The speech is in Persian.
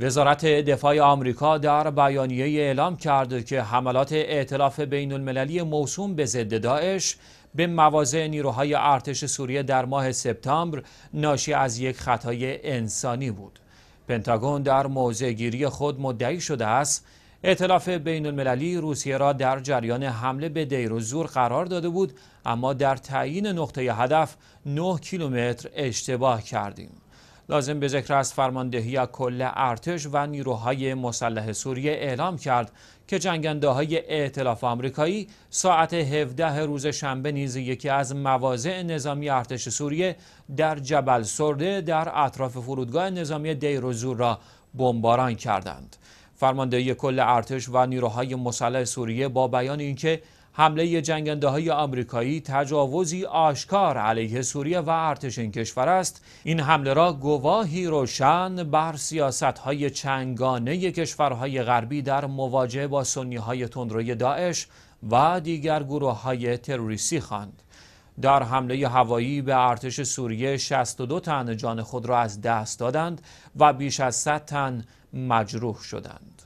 وزارت دفاع آمریکا در بیانیه اعلام کرد که حملات ائتلاف بین المللی موسوم به ضد داعش به مواضع نیروهای ارتش سوریه در ماه سپتامبر ناشی از یک خطای انسانی بود. پنتاگون در موضعگیری خود مدعی شده است ائتلاف بین المللی روسیه را در جریان حمله به دیر و زور قرار داده بود اما در تعیین نقطه هدف 9 کیلومتر اشتباه کردیم. لازم به ذکر است فرماندهی کل ارتش و نیروهای مسلح سوریه اعلام کرد که جنگنده های ائتلاف آمریکایی ساعت 17 روز شنبه نیز یکی از مواضع نظامی ارتش سوریه در جبل سرده در اطراف فرودگاه نظامی دیر زور را بمباران کردند. فرماندهی کل ارتش و نیروهای مسلح سوریه با بیان اینکه حمله جنگنده های آمریکایی تجاوزی آشکار علیه سوریه و ارتش این کشور است این حمله را گواهی روشن بر سیاست های چنگانه کشورهای غربی در مواجهه با سنی های تندروی داعش و دیگر گروه های تروریستی خواند در حمله هوایی به ارتش سوریه 62 تن جان خود را از دست دادند و بیش از 100 تن مجروح شدند